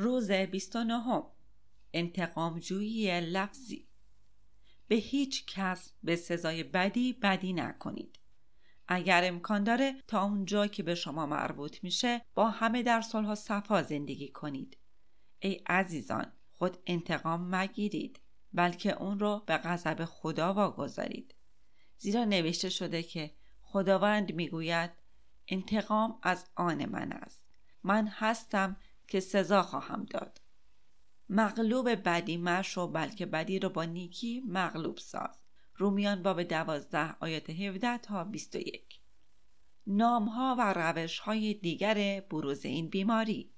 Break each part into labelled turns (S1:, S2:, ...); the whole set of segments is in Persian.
S1: روز 29 انتقامجویی لفظی به هیچ کس به سزای بدی بدی نکنید اگر امکان داره تا اونجا که به شما مربوط میشه با همه در صلح و صفا زندگی کنید ای عزیزان خود انتقام مگیرید بلکه اون رو به غضب خدا واگذارید زیرا نوشته شده که خداوند میگوید انتقام از آن من است من هستم که سزا خواهم داد مغلوب بدی مشو بلکه بدی رو با نیکی مغلوب ساز رومیان باب دوازده آیات 17 تا 21 نامها و روش های دیگر بروز این بیماری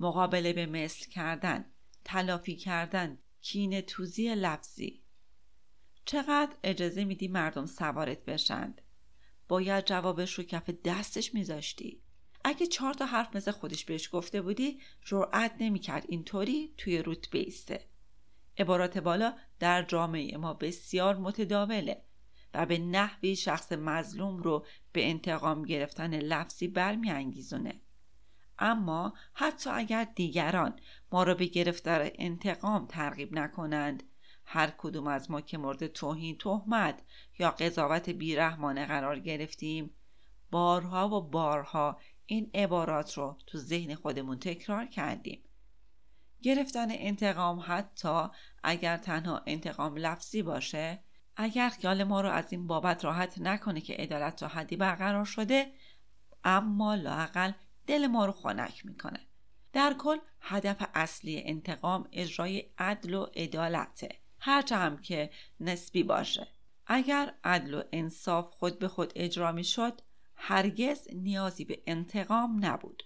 S1: مقابله به مثل کردن تلافی کردن کین توزی لفظی چقدر اجازه میدی مردم سوارت بشند باید جوابش رو کف دستش میذاشتی اگه چهار تا حرف مثل خودش بهش گفته بودی جرأت نمیکرد اینطوری توی روت بیسته عبارات بالا در جامعه ما بسیار متداوله و به نحوی شخص مظلوم رو به انتقام گرفتن لفظی برمیانگیزونه اما حتی اگر دیگران ما را به گرفتار انتقام ترغیب نکنند هر کدوم از ما که مورد توهین تهمت یا قضاوت بیرحمانه قرار گرفتیم بارها و بارها این عبارات رو تو ذهن خودمون تکرار کردیم گرفتن انتقام حتی اگر تنها انتقام لفظی باشه اگر خیال ما رو از این بابت راحت نکنه که عدالت تا حدی برقرار شده اما لاقل دل ما رو خنک میکنه در کل هدف اصلی انتقام اجرای عدل و عدالته هرچه هم که نسبی باشه اگر عدل و انصاف خود به خود اجرا میشد هرگز نیازی به انتقام نبود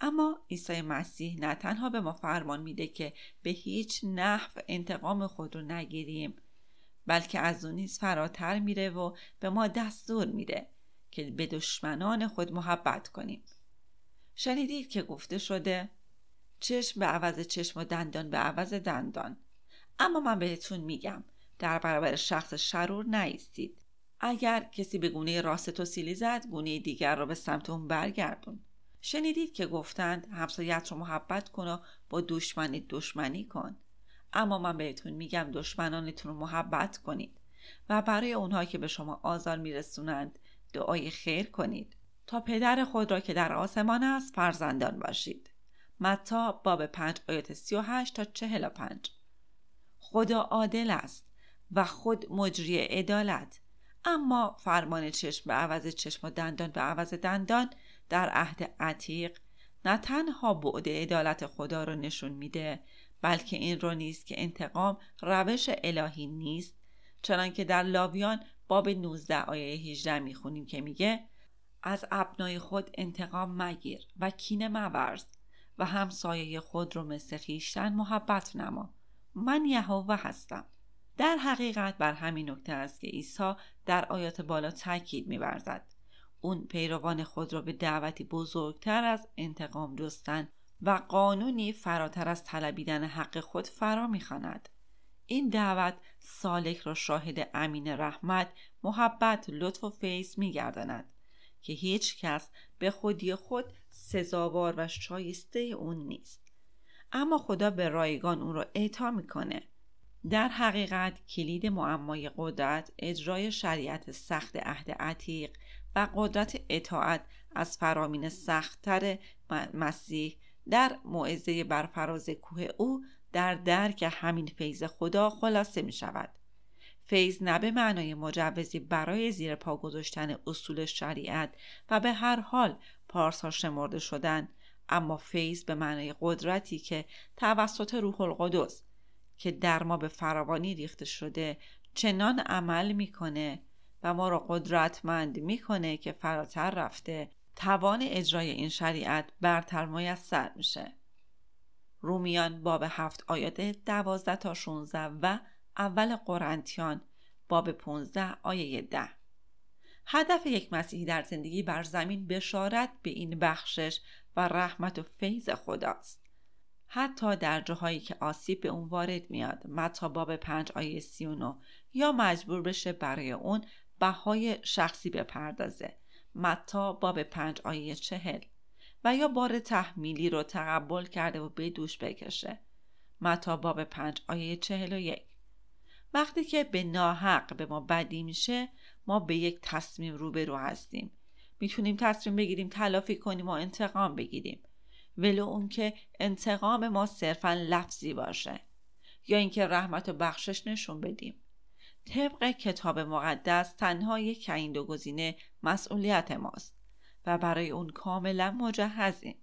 S1: اما عیسی مسیح نه تنها به ما فرمان میده که به هیچ نحو انتقام خود رو نگیریم بلکه از اونیز فراتر میره و به ما دستور میده که به دشمنان خود محبت کنیم شنیدید که گفته شده چشم به عوض چشم و دندان به عوض دندان اما من بهتون میگم در برابر شخص شرور نیستید اگر کسی به گونه راست تو سیلی زد گونه دیگر را به سمت اون برگردون شنیدید که گفتند همسایت رو محبت کن و با دشمنی دشمنی کن اما من بهتون میگم دشمنانتون رو محبت کنید و برای اونها که به شما آزار میرسونند دعای خیر کنید تا پدر خود را که در آسمان است فرزندان باشید متا باب پنج آیت 38 تا 45 خدا عادل است و خود مجری عدالت اما فرمان چشم به عوض چشم و دندان به عوض دندان در عهد عتیق نه تنها بعد عدالت خدا رو نشون میده بلکه این رو نیست که انتقام روش الهی نیست چنانکه در لاویان باب 19 آیه 18 میخونیم که میگه از ابنای خود انتقام مگیر و کینه مورز و همسایه خود رو مثل خیشتن محبت نما من یهوه هستم در حقیقت بر همین نکته است که عیسی در آیات بالا تاکید میورزد اون پیروان خود را به دعوتی بزرگتر از انتقام جستن و قانونی فراتر از طلبیدن حق خود فرا میخواند این دعوت سالک را شاهد امین رحمت محبت لطف و فیض میگرداند که هیچ کس به خودی خود سزاوار و شایسته اون نیست اما خدا به رایگان اون را اعطا میکنه در حقیقت کلید معمای قدرت اجرای شریعت سخت عهد عتیق و قدرت اطاعت از فرامین سختتر مسیح در معزه برفراز کوه او در درک همین فیض خدا خلاصه می شود. فیض نه به معنای مجوزی برای زیر پا گذاشتن اصول شریعت و به هر حال پارسا شمرده شدن اما فیض به معنای قدرتی که توسط روح القدس که در ما به فراوانی ریخته شده چنان عمل میکنه و ما را قدرتمند میکنه که فراتر رفته توان اجرای این شریعت برتر مای سر میشه رومیان باب هفت آیات دوازده تا 16 و اول قرنتیان باب 15 آیه ده هدف یک مسیحی در زندگی بر زمین بشارت به این بخشش و رحمت و فیض خداست حتی در جاهایی که آسیب به اون وارد میاد متا باب 5 آیه 39 یا مجبور بشه برای اون بهای شخصی بپردازه متا باب 5 آیه 40 و یا بار تحمیلی رو تقبل کرده و به دوش بکشه متا باب 5 آیه 41 وقتی که به ناحق به ما بدی میشه ما به یک تصمیم روبرو هستیم میتونیم تصمیم بگیریم تلافی کنیم و انتقام بگیریم ولو اون که انتقام ما صرفا لفظی باشه یا اینکه رحمت و بخشش نشون بدیم طبق کتاب مقدس تنها یک این دو گزینه مسئولیت ماست و برای اون کاملا مجهزیم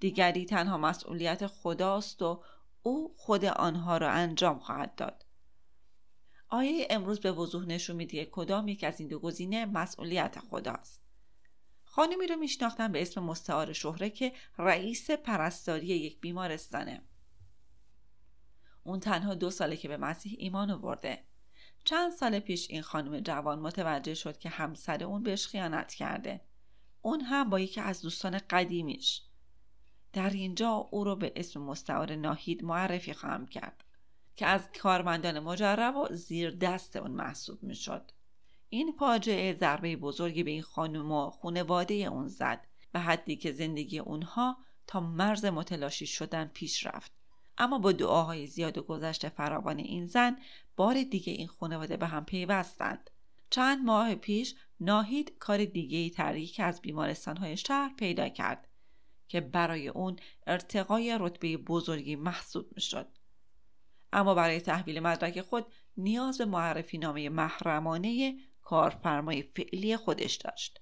S1: دیگری تنها مسئولیت خداست و او خود آنها را انجام خواهد داد آیه امروز به وضوح نشون میده کدام یک از این دو گزینه مسئولیت خداست خانمی رو میشناختم به اسم مستعار شهره که رئیس پرستاری یک بیمارستانه اون تنها دو ساله که به مسیح ایمان آورده چند سال پیش این خانم جوان متوجه شد که همسر اون بهش خیانت کرده اون هم با یکی از دوستان قدیمیش در اینجا او رو به اسم مستعار ناهید معرفی خواهم کرد که از کارمندان مجرب و زیر دست اون محسوب میشد این فاجعه ضربه بزرگی به این خانم و خونواده اون زد به حدی که زندگی اونها تا مرز متلاشی شدن پیش رفت اما با دعاهای زیاد و گذشت فراوان این زن بار دیگه این خانواده به هم پیوستند چند ماه پیش ناهید کار دیگه ای تریک از بیمارستانهای شهر پیدا کرد که برای اون ارتقای رتبه بزرگی محسوب میشد اما برای تحویل مدرک خود نیاز به معرفی نامه محرمانه کارفرمای فعلی خودش داشت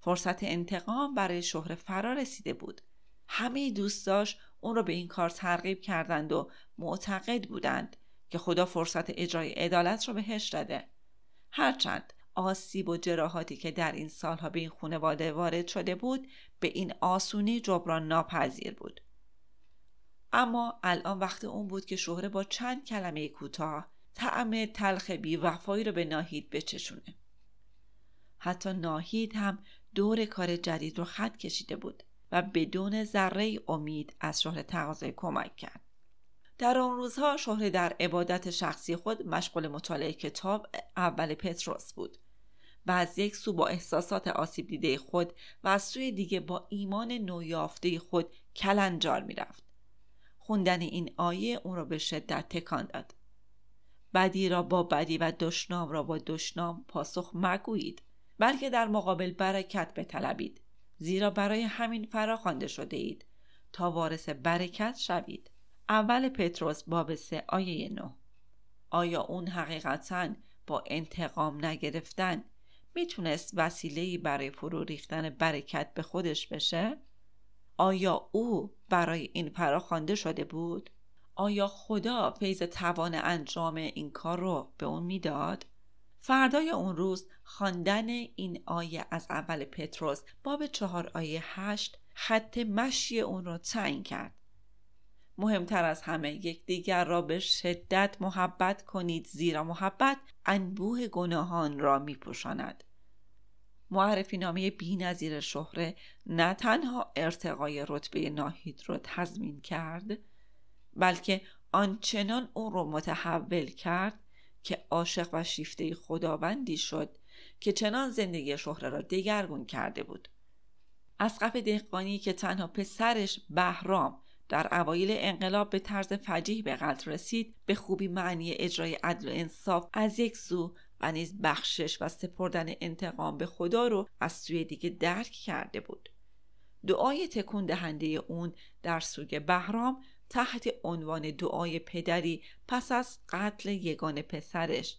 S1: فرصت انتقام برای شهر فرا رسیده بود همه داشت اون رو به این کار ترغیب کردند و معتقد بودند که خدا فرصت اجرای عدالت رو بهش داده هرچند آسیب و جراحاتی که در این سالها به این خونواده وارد شده بود به این آسونی جبران ناپذیر بود اما الان وقت اون بود که شهره با چند کلمه کوتاه طعم تلخ بیوفایی رو به ناهید بچشونه حتی ناهید هم دور کار جدید رو خط کشیده بود و بدون ذره امید از شهر تقاضای کمک کرد در آن روزها شهر در عبادت شخصی خود مشغول مطالعه کتاب اول پتروس بود و از یک سو با احساسات آسیب دیده خود و از سوی دیگه با ایمان نویافته خود کلنجار رفت خوندن این آیه اون را به شدت تکان داد بدی را با بدی و دشنام را با دشنام پاسخ مگویید بلکه در مقابل برکت بطلبید زیرا برای همین فراخوانده شده اید تا وارث برکت شوید اول پتروس باب سه آیه نو آیا اون حقیقتا با انتقام نگرفتن میتونست وسیلهی برای فرو ریختن برکت به خودش بشه؟ آیا او برای این فراخوانده شده بود؟ آیا خدا فیض توان انجام این کار رو به اون میداد؟ فردای اون روز خواندن این آیه از اول پتروس باب چهار آیه هشت خط مشی اون رو تعیین کرد. مهمتر از همه یکدیگر را به شدت محبت کنید زیرا محبت انبوه گناهان را میپوشاند. معرفی نامه بی نظیر شهره نه تنها ارتقای رتبه ناهید را تضمین کرد بلکه آنچنان او را متحول کرد که عاشق و شیفته خداوندی شد که چنان زندگی شهره را دگرگون کرده بود قف دهقانی که تنها پسرش بهرام در اوایل انقلاب به طرز فجیح به قتل رسید به خوبی معنی اجرای عدل و انصاف از یک سو و نیز بخشش و سپردن انتقام به خدا رو از سوی دیگه درک کرده بود دعای تکون دهنده اون در سوگ بهرام تحت عنوان دعای پدری پس از قتل یگان پسرش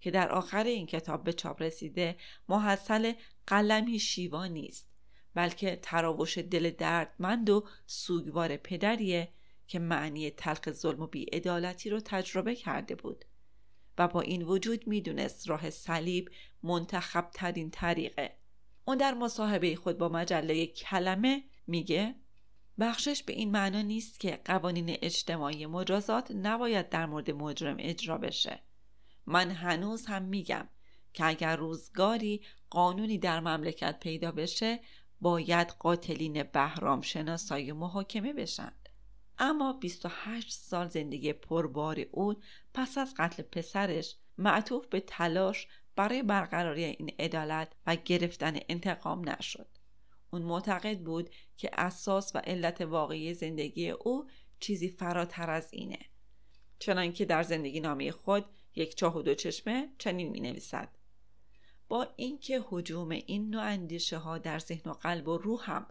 S1: که در آخر این کتاب به چاپ رسیده محصل قلمی شیوا نیست، بلکه تراوش دل دردمند و سوگوار پدریه که معنی تلخ ظلم و بیعدالتی رو تجربه کرده بود و با این وجود میدونست راه صلیب منتخب ترین طریقه اون در مصاحبه خود با مجله کلمه میگه بخشش به این معنا نیست که قوانین اجتماعی مجازات نباید در مورد مجرم اجرا بشه من هنوز هم میگم که اگر روزگاری قانونی در مملکت پیدا بشه باید قاتلین بهرام شناسای محاکمه بشند. اما 28 سال زندگی پربار او پس از قتل پسرش معطوف به تلاش برای برقراری این عدالت و گرفتن انتقام نشد اون معتقد بود که اساس و علت واقعی زندگی او چیزی فراتر از اینه چنانکه در زندگی نامه خود یک چاه و دو چشمه چنین می نویسد با اینکه حجوم این نوع اندیشه ها در ذهن و قلب و روحم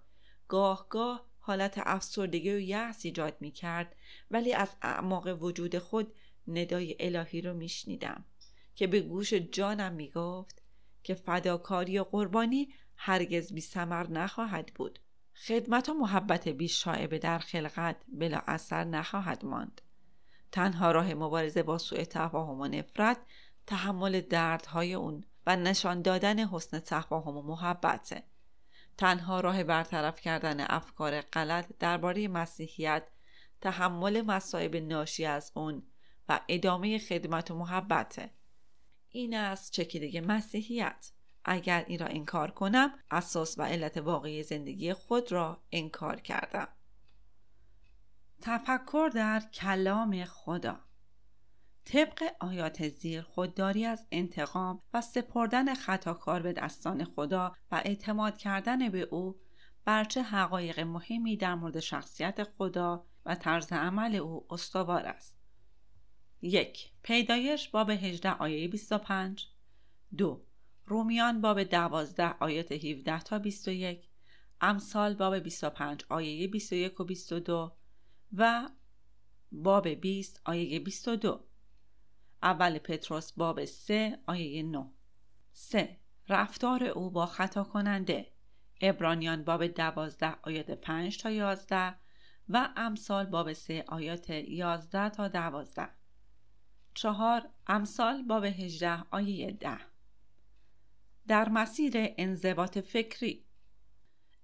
S1: گاه گاه حالت افسردگی و یأس ایجاد می کرد ولی از اعماق وجود خود ندای الهی رو می شنیدم که به گوش جانم می گفت که فداکاری و قربانی هرگز بی سمر نخواهد بود. خدمت و محبت شاعبه در خلقت بلا اثر نخواهد ماند. تنها راه مبارزه با سوء تفاهم و نفرت تحمل دردهای اون و نشان دادن حسن تفاهم و محبته. تنها راه برطرف کردن افکار غلط درباره مسیحیت تحمل مصائب ناشی از اون و ادامه خدمت و محبته این است چکیده مسیحیت اگر این را انکار کنم اساس و علت واقعی زندگی خود را انکار کردم تفکر در کلام خدا طبق آیات زیر خودداری از انتقام و سپردن خطاکار به دستان خدا و اعتماد کردن به او برچه حقایق مهمی در مورد شخصیت خدا و طرز عمل او استوار است. یک پیدایش باب 18 آیه 25 دو رومیان باب 12 آیات 17 تا 21 امثال باب 25 آیه 21 و 22 و باب 20 آیه 22 اول پتروس باب 3 آیه 9 3. رفتار او با خطا کننده ابرانیان باب 12 آیات 5 تا 11 و امثال باب 3 آیات 11 تا 12 4. امثال باب 18 آیه 10 در مسیر انضباط فکری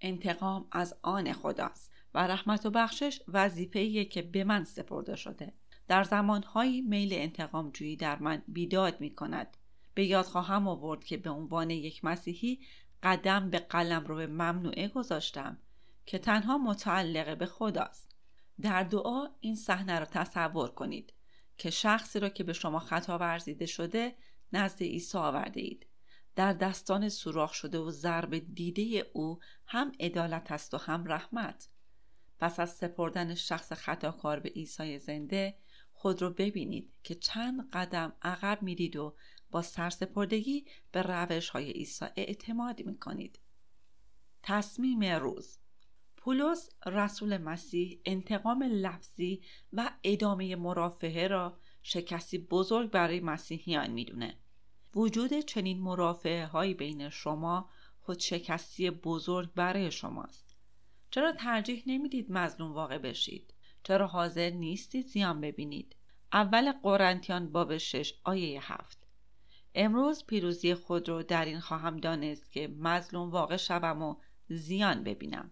S1: انتقام از آن خداست و رحمت و بخشش وظیفه‌ایه که به من سپرده شده در زمانهایی میل انتقام جویی در من بیداد می کند به یاد خواهم آورد که به عنوان یک مسیحی قدم به قلم رو به ممنوعه گذاشتم که تنها متعلقه به خداست در دعا این صحنه را تصور کنید که شخصی را که به شما خطا ورزیده شده نزد عیسی آورده اید در دستان سوراخ شده و ضرب دیده او هم عدالت است و هم رحمت پس از سپردن شخص خطاکار به عیسی زنده خود رو ببینید که چند قدم عقب میرید و با سرسپردگی به روش های عیسی اعتماد میکنید تصمیم روز پولس رسول مسیح انتقام لفظی و ادامه مرافعه را شکستی بزرگ برای مسیحیان میدونه وجود چنین مرافعه هایی بین شما خودشکستی بزرگ برای شماست چرا ترجیح نمیدید مظلوم واقع بشید چرا حاضر نیستید زیان ببینید اول قرنتیان باب 6 آیه 7 امروز پیروزی خود رو در این خواهم دانست که مظلوم واقع شوم و زیان ببینم